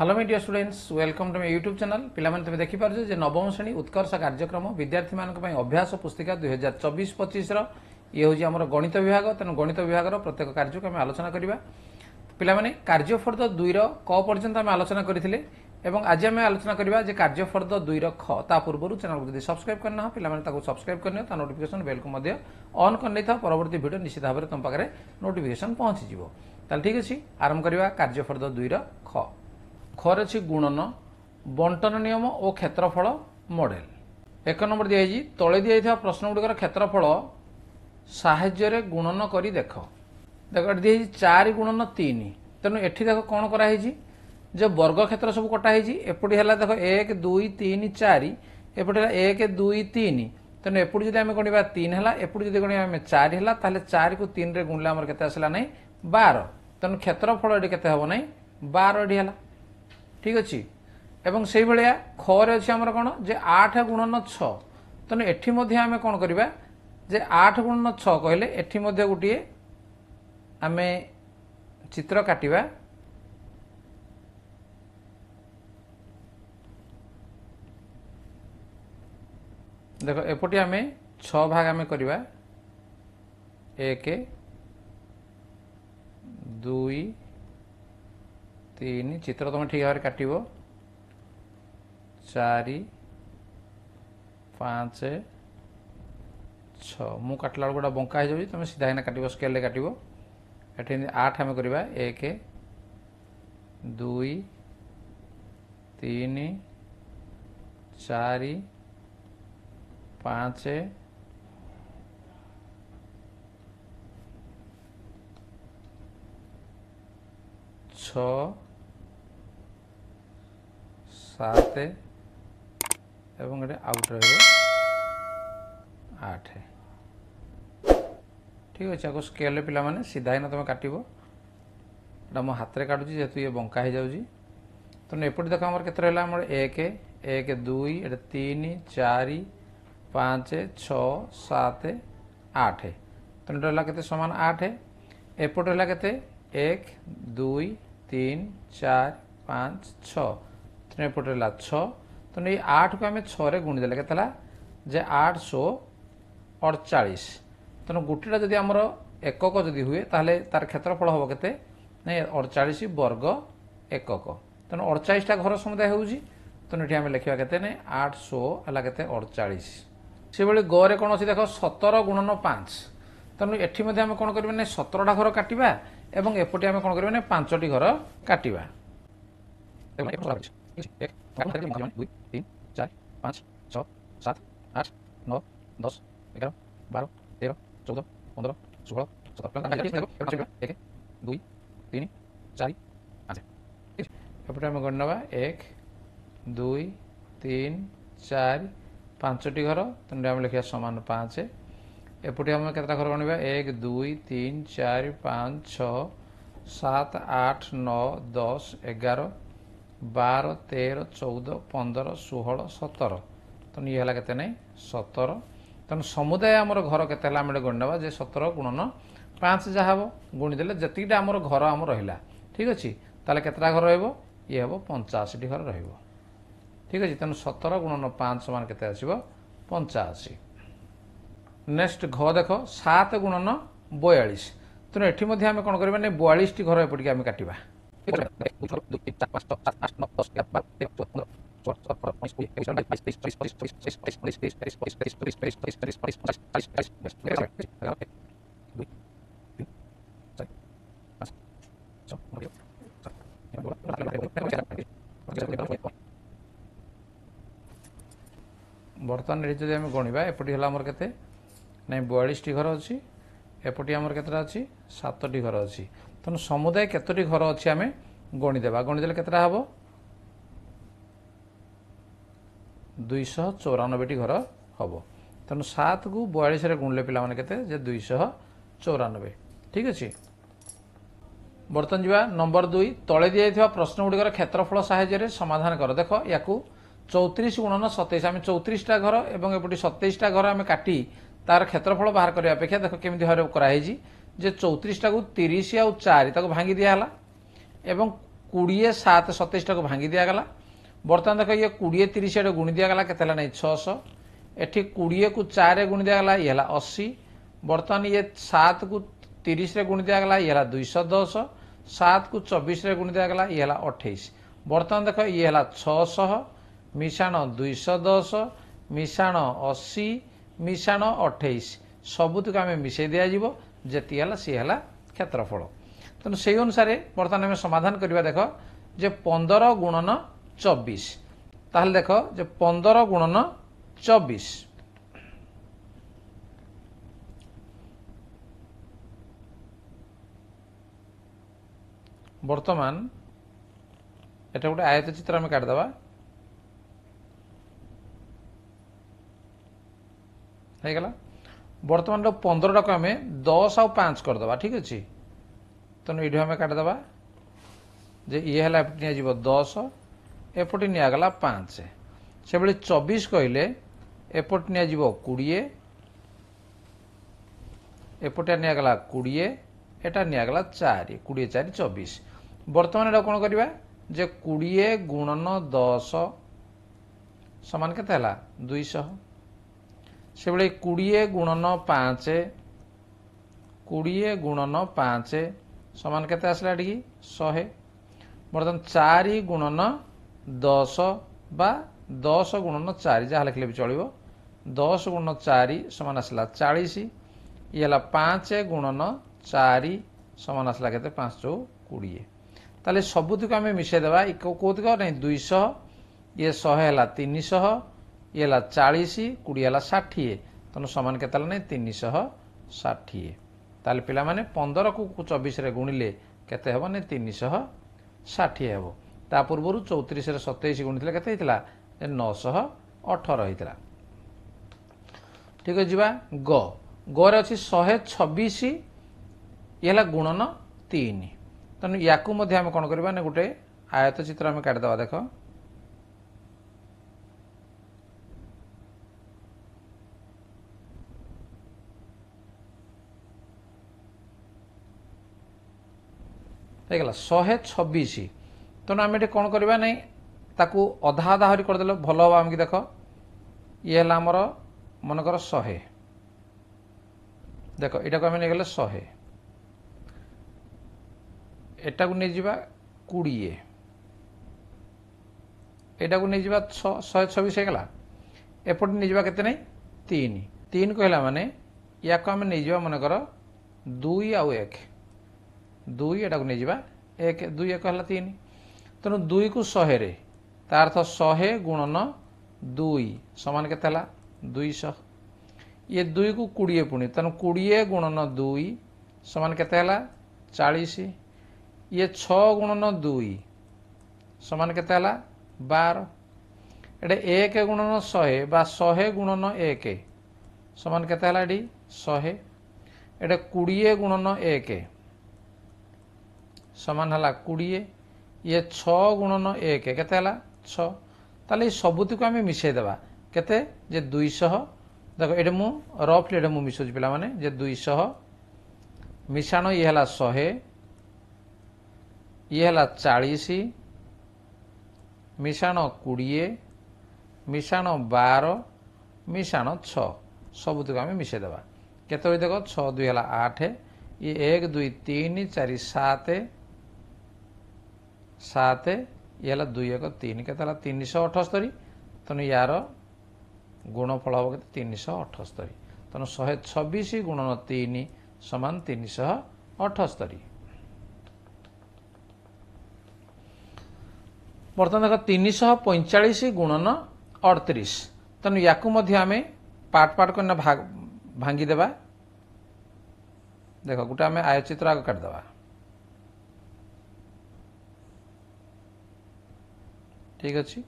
Hello my dear students welcome to my YouTube channel ପିଲାମାନେ ତୁମେ ଦେଖିପାରୁଛ ଯେ ନବମ ଶ୍ରେଣୀ ଉତ୍କର୍ଷ କାର୍ଯ୍ୟକ୍ରମ ବିଦ୍ୟାର୍ଥୀମାନଙ୍କ ପାଇଁ ଅଭ୍ୟାସ ପୁସ୍ତିକା ଦୁଇହଜାର ଚବିଶ ପଚିଶର ଇଏ ହେଉଛି ଆମର ଗଣିତ ବିଭାଗ ତେଣୁ ଗଣିତ ବିଭାଗର ପ୍ରତ୍ୟେକ କାର୍ଯ୍ୟକୁ ଆମେ ଆଲୋଚନା କରିବା ପିଲାମାନେ କାର୍ଯ୍ୟ ଫର୍ଦ୍ଦ ଦୁଇର କ ପର୍ଯ୍ୟନ୍ତ ଆମେ ଆଲୋଚନା କରିଥିଲେ ଏବଂ ଆଜି ଆମେ ଆଲୋଚନା କରିବା ଯେ କାର୍ଯ୍ୟ ଫର୍ଦ୍ଦ ଦୁଇର ଖ ତା ପୂର୍ବରୁ ଚ୍ୟାନେଲ୍କୁ ଯଦି ସବସ୍କ୍ରାଇବ୍ କରିନାହ ପିଲାମାନେ ତାକୁ ସବସ୍କ୍ରାଇବ୍ କରିନିଅ ତା ନୋଟିଫିକେସନ୍ ବେଲ୍କୁ ମଧ୍ୟ ଅନ୍ କରିନେଇଥାଅ ପରବର୍ତ୍ତୀ ଭିଡ଼ିଓ ନିଶ୍ଚିତ ଭାବରେ ତୁମ ପାଖରେ ନୋଟିଫିକେସନ୍ ପହଞ୍ଚିଯିବ ତାହେଲେ ଠିକ୍ ଅଛି ଆରମ୍ଭ କରିବା କାର୍ଯ୍ୟ ଫର୍ଦ୍ଦ ଦୁଇର ଖ ଖର ଅଛି ଗୁଣନ ବଣ୍ଟନ ନିୟମ ଓ କ୍ଷେତ୍ରଫଳ ମଡ଼େଲ ଏକ ନମ୍ବର ଦିଆଯାଇଛି ତଳେ ଦିଆଯାଇଥିବା ପ୍ରଶ୍ନଗୁଡ଼ିକର କ୍ଷେତ୍ରଫଳ ସାହାଯ୍ୟରେ ଗୁଣନ କରି ଦେଖ ଦେଖ ଏଠି ଦିଆଯାଇଛି ଚାରି ଗୁଣନ ତିନି ତେଣୁ ଏଠି ଦେଖ କ'ଣ କରାହେଇଛି ଯେ ବର୍ଗକ୍ଷେତ୍ର ସବୁ କଟା ହେଇଛି ଏପଟେ ହେଲା ଦେଖ ଏକ ଦୁଇ ତିନି ଚାରି ଏପଟେ ହେଲା ଏକ ଦୁଇ ତିନି ତେଣୁ ଏପଟେ ଯଦି ଆମେ ଗଣିବା ତିନି ହେଲା ଏପଟେ ଯଦି ଗଣିବା ଆମେ ଚାରି ହେଲା ତାହେଲେ ଚାରିକୁ ତିନିରେ ଗୁଣିଲେ ଆମର କେତେ ଆସିଲା ନାହିଁ ବାର ତେଣୁ କ୍ଷେତ୍ରଫଳ ଏଠି କେତେ ହେବ ନାହିଁ ବାର ଏଠି ହେଲା ଠିକ୍ ଅଛି ଏବଂ ସେଇଭଳିଆ ଖରେ ଅଛି ଆମର କ'ଣ ଯେ ଆଠ ଗୁଣନ ଛଅ ତେଣୁ ଏଠି ମଧ୍ୟ ଆମେ କ'ଣ କରିବା ଯେ ଆଠ ଗୁଣନ ଛଅ କହିଲେ ଏଠି ମଧ୍ୟ ଗୋଟିଏ ଆମେ ଚିତ୍ର କାଟିବା ଦେଖ ଏପଟେ ଆମେ ଛଅ ଭାଗ ଆମେ କରିବା ଏକ ଦୁଇ ତିନି ଚିତ୍ର ତୁମେ ଠିକ୍ ଭାବରେ କାଟିବ ଚାରି ପାଞ୍ଚ ଛଅ ମୁଁ କାଟିଲା ବେଳକୁ ଗୋଟେ ବଙ୍କା ହେଇଯାଉଛି ତୁମେ ସିଧା ହେଇନା କାଟିବ ସ୍କେଲ୍ରେ କାଟିବ ଏଠି ଆଠ ଆମେ କରିବା ଏକ ଦୁଇ ତିନି ଚାରି ପାଞ୍ଚ ଛଅ ସାତ ଏବଂ ଏଠି ଆଉଟ୍ ରହିବ ଆଠ ଠିକ୍ ଅଛି ଆକୁ ସ୍କେଲ୍ରେ ପିଲାମାନେ ସିଧା ହେଇନା ତୁମେ କାଟିବ ଏଇଟା ମୋ ହାତରେ କାଟୁଛି ଯେହେତୁ ଇଏ ବଙ୍କା ହେଇଯାଉଛି ତେଣୁ ଏପଟେ ଦେଖ ଆମର କେତେ ରହିଲା ଆମର ଏକ ଏକ ଦୁଇ ଏଇଟା ତିନି ଚାରି ପାଞ୍ଚ ଛଅ ସାତ ଆଠ ତେଣୁ ଏଇଟା ରହିଲା କେତେ ସମାନ ଆଠ ଏପଟେ ରହିଲା କେତେ ଏକ ଦୁଇ ତିନି ଚାରି ପାଞ୍ଚ ଛଅ ଶୂନ୍ୟ ପଟରେ ହେଲା ଛଅ ତେଣୁ ଏଇ ଆଠକୁ ଆମେ ଛଅରେ ଗୁଣିଦେଲେ କେତେ ହେଲା ଯେ ଆଠଶହ ଅଡ଼ଚାଳିଶ ତେଣୁ ଗୋଟିଟା ଯଦି ଆମର ଏକକ ଯଦି ହୁଏ ତାହେଲେ ତାର କ୍ଷେତ୍ରଫଳ ହେବ କେତେ ନାଇଁ ଅଡ଼ଚାଳିଶ ବର୍ଗ ଏକକ ତେଣୁ ଅଡ଼ଚାଳିଶଟା ଘର ସମୁଦାୟ ହେଉଛି ତେଣୁ ଏଠି ଆମେ ଲେଖିବା କେତେ ନାହିଁ ଆଠଶହ ହେଲା କେତେ ଅଡ଼ଚାଳିଶ ସେଭଳି ଗରେ କ'ଣ ଅଛି ଦେଖ ସତର ଗୁଣନ ପାଞ୍ଚ ତେଣୁ ଏଠି ମଧ୍ୟ ଆମେ କ'ଣ କରିବା ନାହିଁ ସତରଟା ଘର କାଟିବା ଏବଂ ଏପଟେ ଆମେ କ'ଣ କରିବା ନାହିଁ ପାଞ୍ଚଟି ଘର କାଟିବା এক দুই তিন চার পাঁচ ছ সাত আট ন দশ এগারো আমি গণ নেবা এক দুই তিন চারি ପାଞ୍ଚଟି ଘର ତେଣୁ ଆମେ ଲେଖିବା ସମାନ ପାଞ୍ଚ ଏପଟେ ଆମେ କେତେଟା ଘର ଗଣିବା ଏକ ଦୁଇ ତିନି ଚାରି ପାଞ୍ଚ ଛଅ ସାତ ଆଠ ନଅ ଦଶ ଏଗାର ବାର ତେର ଚଉଦ ପନ୍ଦର ଷୋହଳ ସତର ତେଣୁ ଇଏ ହେଲା କେତେ ନାହିଁ ସତର ତେଣୁ ସମୁଦାୟ ଆମର ଘର କେତେ ହେଲା ଆମେ ଗଣି ନେବା ଯେ ସତର ଗୁଣନ ପାଞ୍ଚ ଯାହା ହେବ ଗୁଣିଦେଲେ ଯେତିକିଟା ଆମର ଘର ଆମର ରହିଲା ଠିକ୍ ଅଛି ତାହେଲେ କେତେଟା ଘର ରହିବ ଇଏ ହେବ ପଞ୍ଚାଅଶୀଟି ଘର ରହିବ ଠିକ୍ ଅଛି ତେଣୁ ସତର ଗୁଣନ ପାଞ୍ଚ ମାନେ କେତେ ଆସିବ ପଞ୍ଚାଅଶୀ ନେକ୍ସଟ ଘ ଦେଖ ସାତ ଗୁଣନ ବୟାଳିଶ ତେଣୁ ଏଠି ମଧ୍ୟ ଆମେ କ'ଣ କରିବା ନା ବୟାଳିଶଟି ଘର ଏପଟିକି ଆମେ କାଟିବା ବର୍ତ୍ତମାନ ଏଠି ଯଦି ଆମେ ଗଣିବା ଏପଟି ହେଲା ଆମର କେତେ ନାଇଁ ବୟାଳିଶଟି ଘର ଅଛି ଏପଟେ ଆମର କେତେଟା ଅଛି ସାତଟି ଘର ଅଛି ତେଣୁ ସମୁଦାୟ କେତୋଟି ଘର ଅଛି ଆମେ ଗଣିଦେବା ଗଣିଦେଲେ କେତେଟା ହେବ ଦୁଇଶହ ଚଉରାନବେଟି ଘର ହେବ ତେଣୁ ସାତକୁ ବୟାଳିଶରେ ଗୁଣିଲେ ପିଲାମାନେ କେତେ ଯେ ଦୁଇଶହ ଚଉରାନବେ ଠିକ୍ ଅଛି ବର୍ତ୍ତମାନ ଯିବା ନମ୍ବର ଦୁଇ ତଳେ ଦିଆଯାଇଥିବା ପ୍ରଶ୍ନଗୁଡ଼ିକର କ୍ଷେତ୍ରଫଳ ସାହାଯ୍ୟରେ ସମାଧାନ କର ଦେଖ ୟାକୁ ଚଉତିରିଶ ଗୁଣନ ସତେଇଶ ଆମେ ଚଉତିରିଶଟା ଘର ଏବଂ ଏପଟି ସତେଇଶଟା ଘର ଆମେ କାଟି ତାର କ୍ଷେତ୍ରଫଳ ବାହାର କରିବା ଅପେକ୍ଷା ଦେଖ କେମିତି ଭାବରେ କରାହେଇଛି ଯେ ଚଉତିରିଶଟାକୁ ତିରିଶ ଆଉ ଚାରି ତାକୁ ଭାଙ୍ଗି ଦିଆହେଲା ଏବଂ କୋଡ଼ିଏ ସାତ ସତେଇଶଟାକୁ ଭାଙ୍ଗି ଦିଆଗଲା ବର୍ତ୍ତମାନ ଦେଖ ଇଏ କୋଡ଼ିଏ ତିରିଶ ଆଡ଼େ ଗୁଣି ଦିଆଗଲା କେତେ ହେଲା ନାହିଁ ଛଅଶହ ଏଠି କୋଡ଼ିଏକୁ ଚାରିରେ ଗୁଣି ଦିଆଗଲା ଇଏ ହେଲା ଅଶୀ ବର୍ତ୍ତମାନ ଇଏ ସାତକୁ ତିରିଶରେ ଗୁଣି ଦିଆଗଲା ଇଏ ହେଲା ଦୁଇଶହ ଦଶ ସାତକୁ ଚବିଶରେ ଗୁଣି ଦିଆଗଲା ଇଏ ହେଲା ଅଠେଇଶ ବର୍ତ୍ତମାନ ଦେଖ ଇଏ ହେଲା ଛଅଶହ ମିଶାଣ ଦୁଇଶହ ଦଶ ମିଶାଣ ଅଶୀ ମିଶାଣ ଅଠେଇଶ ସବୁତକୁ ଆମେ ମିଶାଇ ଦିଆଯିବ ଯେତିକି ହେଲା ସିଏ ହେଲା କ୍ଷେତ୍ରଫଳ ତେଣୁ ସେଇ ଅନୁସାରେ ବର୍ତ୍ତମାନ ଆମେ ସମାଧାନ କରିବା ଦେଖ ଯେ ପନ୍ଦର ଗୁଣନ ଚବିଶ ତାହେଲେ ଦେଖ ଯେ ପନ୍ଦର ଗୁଣନ ଚବିଶ ବର୍ତ୍ତମାନ ଏଟା ଗୋଟେ ଆୟତ ଚିତ୍ର ଆମେ କାଢ଼ିଦେବା ହେଇଗଲା ବର୍ତ୍ତମାନ ପନ୍ଦରଟାକୁ ଆମେ ଦଶ ଆଉ ପାଞ୍ଚ କରିଦେବା ଠିକ୍ ଅଛି ତେଣୁ ଏଇଠୁ ଆମେ କାଟିଦେବା ଯେ ଇଏ ହେଲା ଏପଟେ ନିଆଯିବ ଦଶ ଏପଟେ ନିଆଗଲା ପାଞ୍ଚ ସେଭଳି ଚବିଶ କହିଲେ ଏପଟେ ନିଆଯିବ କୋଡ଼ିଏ ଏପଟିଆ ନିଆଗଲା କୋଡ଼ିଏ ଏଟା ନିଆଗଲା ଚାରି କୋଡ଼ିଏ ଚାରି ଚବିଶ ବର୍ତ୍ତମାନ ଏଇଟା କ'ଣ କରିବା ଯେ କୋଡ଼ିଏ ଗୁଣନ ଦଶ ସମାନ କେତେ ହେଲା ଦୁଇଶହ ସେଭଳି କୋଡ଼ିଏ ଗୁଣନ ପାଞ୍ଚ କୋଡ଼ିଏ ଗୁଣନ ପାଞ୍ଚ ସମାନ କେତେ ଆସିଲା ଏଠିକି ଶହେ ବର୍ତ୍ତମାନ ଚାରି ଗୁଣନ ଦଶ ବା ଦଶ ଗୁଣନ ଚାରି ଯାହା ଲେଖିଲେ ବି ଚଳିବ ଦଶ ଗୁଣନ ଚାରି ସମାନ ଆସିଲା ଚାଳିଶ ଇଏ ହେଲା ପାଞ୍ଚ ଗୁଣନ ଚାରି ସମାନ ଆସିଲା କେତେ ପାଞ୍ଚ ଚଉ କୋଡ଼ିଏ ତାହେଲେ ସବୁତକୁ ଆମେ ମିଶାଇଦେବା କେଉଁଥିକ ନାହିଁ ଦୁଇଶହ ଇଏ ଶହେ ହେଲା ତିନିଶହ ଇଏ ହେଲା ଚାଳିଶ କୋଡ଼ିଏ ହେଲା ଷାଠିଏ ତେଣୁ ସମାନ କେତେ ହେଲା ନାହିଁ ତିନିଶହ ଷାଠିଏ ତାହେଲେ ପିଲାମାନେ ପନ୍ଦରକୁ ଚବିଶରେ ଗୁଣିଲେ କେତେ ହେବ ନାଇଁ ତିନିଶହ ଷାଠିଏ ହେବ ତା ପୂର୍ବରୁ ଚଉତିରିଶରେ ସତେଇଶ ଗୁଣିଥିଲେ କେତେ ହେଇଥିଲା ନଅଶହ ଅଠର ହେଇଥିଲା ଠିକ ଅଛି ଯିବା ଗ ଗରେ ଅଛି ଶହେ ଛବିଶ ଇଏ ହେଲା ଗୁଣନ ତିନି ତେଣୁ ୟାକୁ ମଧ୍ୟ ଆମେ କ'ଣ କରିବା ନା ଗୋଟେ ଆୟତ ଚିତ୍ର ଆମେ କାଢ଼ିଦେବା ଦେଖ ହେଇଗଲା ଶହେ ଛବିଶ ତେଣୁ ଆମେ ଏଠି କ'ଣ କରିବା ନାହିଁ ତାକୁ ଅଧା ଅଧା ହରି କରିଦେଲେ ଭଲ ହେବ ଆମକୁ ଦେଖ ଇଏ ହେଲା ଆମର ମନେକର ଶହେ ଦେଖ ଏଇଟାକୁ ଆମେ ନେଇଗଲେ ଶହେ ଏଟାକୁ ନେଇଯିବା କୋଡ଼ିଏ ଏଇଟାକୁ ନେଇଯିବା ଛଅ ଶହେ ଛବିଶ ହେଇଗଲା ଏପଟେ ନେଇଯିବା କେତେ ନାହିଁ ତିନି ତିନି କହିଲା ମାନେ ୟାକୁ ଆମେ ନେଇଯିବା ମନେକର ଦୁଇ ଆଉ ଏକ দুই এটাକୁ ନେଇଯିବା ଏକ ଦୁଇ ଏକ ହେଲା ତିନି ତେଣୁ ଦୁଇକୁ ଶହେରେ ତା ଅର୍ଥ ଶହେ ଗୁଣନ ଦୁଇ ସମାନ କେତେ ହେଲା ଦୁଇଶହ ଇଏ ଦୁଇକୁ କୋଡ଼ିଏ ପୁଣି ତେଣୁ କୋଡ଼ିଏ ଗୁଣନ ଦୁଇ ସମାନ କେତେ ହେଲା ଚାଳିଶ ଇଏ ଛଅ ଗୁଣନ ଦୁଇ ସମାନ କେତେ ହେଲା ବାର ଏଇଟା ଏକ ଗୁଣନ ଶହେ ବା ଶହେ ଗୁଣନ ଏକ ସମାନ କେତେ ହେଲା ଏଠି ଶହେ ଏଇଟା କୋଡ଼ିଏ ଗୁଣନ ଏକ ସମାନ ହେଲା କୋଡ଼ିଏ ଇଏ ଛଅ ଗୁଣନ ଏକ କେତେ ହେଲା ଛଅ ତାହେଲେ ଏଇ ସବୁତିକୁ ଆମେ ମିଶାଇ ଦେବା କେତେ ଯେ ଦୁଇଶହ ଦେଖ ଏଇଟା ମୁଁ ରଫ୍ଲି ଏଇଟା ମୁଁ ମିଶାଉଛି ପିଲାମାନେ ଯେ ଦୁଇଶହ ମିଶାଣ ଇଏ ହେଲା ଶହେ ଇଏ ହେଲା ଚାଳିଶ ମିଶାଣ କୋଡ଼ିଏ ମିଶାଣ ବାର ମିଶାଣ ଛଅ ସବୁତିକୁ ଆମେ ମିଶାଇ ଦେବା କେତେ ଦେଖ ଛଅ ଦୁଇ ହେଲା ଆଠ ଇଏ ଏକ ଦୁଇ ତିନି ଚାରି ସାତ ସାତ ଇଏ ହେଲା ଦୁଇ ଏକ ତିନି କେତେ ହେଲା ତିନିଶହ ଅଠସ୍ତରି ତେଣୁ ୟାର ଗୁଣଫଳ ହେବ କେତେ ତିନିଶହ ଅଠସ୍ତରି ତେଣୁ ଶହେ ଛବିଶ ଗୁଣନ ତିନି ସମାନ ତିନିଶହ ଅଠସ୍ତରି ବର୍ତ୍ତମାନ ଦେଖ ତିନିଶହ ପଇଁଚାଳିଶ ଗୁଣନ ଅଠତିରିଶ ତେଣୁ ୟାକୁ ମଧ୍ୟ ଆମେ ପାର୍ଟ ପାର୍ଟ କରିନା ଭାଙ୍ଗିଦେବା ଦେଖ ଗୋଟେ ଆମେ ଆୟଚିତ୍ର ଆଗ କାଟିଦେବା ଠିକ୍ ଅଛି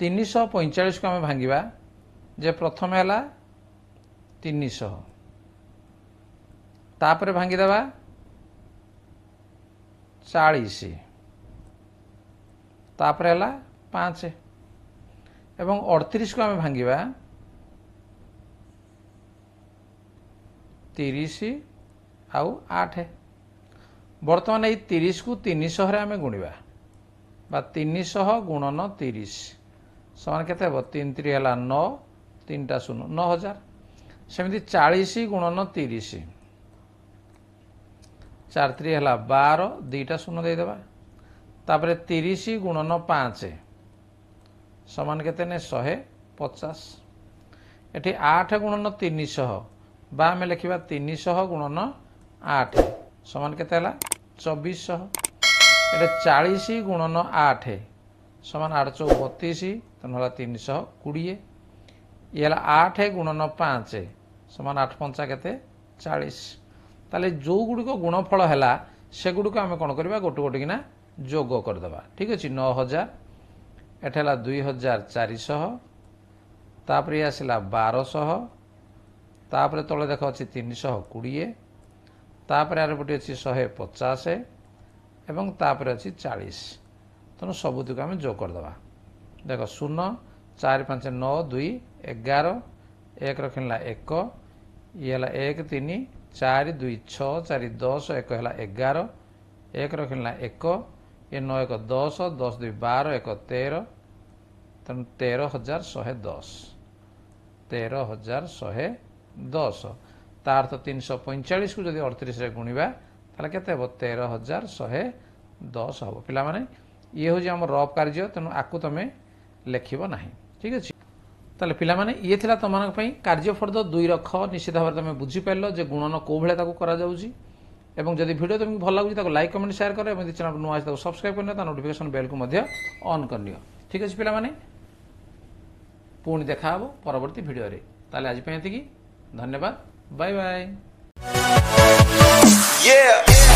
ତିନିଶହ ପଇଁଚାଳିଶକୁ ଆମେ ଭାଙ୍ଗିବା ଯେ ପ୍ରଥମେ ହେଲା ତିନିଶହ ତାପରେ ଭାଙ୍ଗିଦେବା ଚାଳିଶ ତାପରେ ହେଲା ପାଞ୍ଚ ଏବଂ ଅଠତିରିଶକୁ ଆମେ ଭାଙ୍ଗିବା ତିରିଶ ଆଉ ଆଠ ବର୍ତ୍ତମାନ ଏଇ ତିରିଶକୁ ତିନିଶହରେ ଆମେ ଗୁଣିବା ବା ତିନିଶହ ଗୁଣନ ତିରିଶ ସମାନ କେତେ ହେବ ତିନି ତିରି ହେଲା ନଅ ତିନିଟା ଶୂନ ନଅ ହଜାର ସେମିତି ଚାଳିଶ ଗୁଣନ ତିରିଶ ଚାରି ତିରି ହେଲା ବାର ଦୁଇଟା ଶୂନ ଦେଇଦେବା ତାପରେ ତିରିଶ ଗୁଣନ ପାଞ୍ଚ ସମାନ କେତେ ନେ ଶହେ ପଚାଶ ଏଠି ଆଠ ଗୁଣନ ତିନିଶହ ବା ଆମେ ଲେଖିବା ତିନିଶହ ଗୁଣନ ଆଠ ସମାନ କେତେ ହେଲା ଚବିଶ ଶହ ଏଇଟା ଚାଳିଶ ଗୁଣନ ଆଠ ସମାନ ଆଠ ଚଉ ବତିଶ ତେଣୁହେଲା ତିନିଶହ କୋଡ଼ିଏ ଇଏ ହେଲା ଆଠ ଗୁଣନ ପାଞ୍ଚ ସମାନ ଆଠ ପଞ୍ଚା କେତେ ଚାଳିଶ ତାହେଲେ ଯେଉଁଗୁଡ଼ିକ ଗୁଣଫଳ ହେଲା ସେଗୁଡ଼ିକୁ ଆମେ କ'ଣ କରିବା ଗୋଟେ ଗୋଟିକିନା ଯୋଗ କରିଦେବା ଠିକ୍ ଅଛି ନଅ ହଜାର ଏଠି ହେଲା ଦୁଇ ହଜାର ଚାରିଶହ ତାପରେ ଆସିଲା ବାରଶହ ତାପରେ ତଳେ ଦେଖ ଅଛି ତିନିଶହ କୋଡ଼ିଏ ତାପରେ ଆର ଗୋଟିଏ ଅଛି ଶହେ ପଚାଶ এবং ତାପରେ ଅଛି ଚାଳିଶ ତେଣୁ ସବୁତିକୁ ଆମେ ଯୋଗ କରିଦେବା ଦେଖ ଶୂନ ଚାରି ପାଞ୍ଚ ନଅ ଦୁଇ ଏଗାର ଏକ ରଖିଲା ଏକ ଇଏ ହେଲା ଏକ ତିନି ଚାରି ଦୁଇ ଛଅ ଚାରି ଦଶ ଏକ ହେଲା ଏଗାର ଏକ ରଖିଲା ଏକ ଏ ନଅ ଏକ ଦଶ ଦଶ ଦୁଇ ବାର ଏକ ତେର ତେଣୁ ତେର ହଜାର ଶହେ ଦଶ ତେର ହଜାର ଶହେ ଦଶ ତା ଅର୍ଥ ତିନିଶହ ପଇଁଚାଳିଶକୁ ଯଦି ଅଡ଼ତିରିଶରେ ଗୁଣିବା ତାହେଲେ କେତେ ହେବ ତେର ହଜାର ଶହେ ଦଶ ହେବ ପିଲାମାନେ ଇଏ ହେଉଛି ଆମ ରଫ୍ କାର୍ଯ୍ୟ ତେଣୁ ଆକୁ ତୁମେ ଲେଖିବ ନାହିଁ ଠିକ୍ ଅଛି ତାହେଲେ ପିଲାମାନେ ଇଏ ଥିଲା ତୁମମାନଙ୍କ ପାଇଁ କାର୍ଯ୍ୟ ଫର୍ଦ୍ଦ ଦୁଇ ରଖ ନିଶ୍ଚିତ ଭାବରେ ତୁମେ ବୁଝିପାରିଲ ଯେ ଗୁଣନ କେଉଁଭଳିଆ ତାକୁ କରାଯାଉଛି ଏବଂ ଯଦି ଭିଡ଼ିଓ ତୁମକୁ ଭଲ ଲାଗୁଛି ତାକୁ ଲାଇକ୍ କମେଣ୍ଟ ସେୟାର କର ଏବଂ ଯଦି ଚ୍ୟାନେଲ୍ ନୂଆ ଅଛି ତାକୁ ସବସ୍କ୍ରାଇବ୍ କରିନିଅ ତା ନୋଟିଫିକେସନ୍ ବେଲ୍କୁ ମଧ୍ୟ ଅନ୍ କରିନିଅ ଠିକ୍ ଅଛି ପିଲାମାନେ ପୁଣି ଦେଖାହେବ ପରବର୍ତ୍ତୀ ଭିଡ଼ିଓରେ ତାହେଲେ ଆଜି ପାଇଁ ଏତିକି ଧନ୍ୟବାଦ ବାଇ ବାଇ Yeah.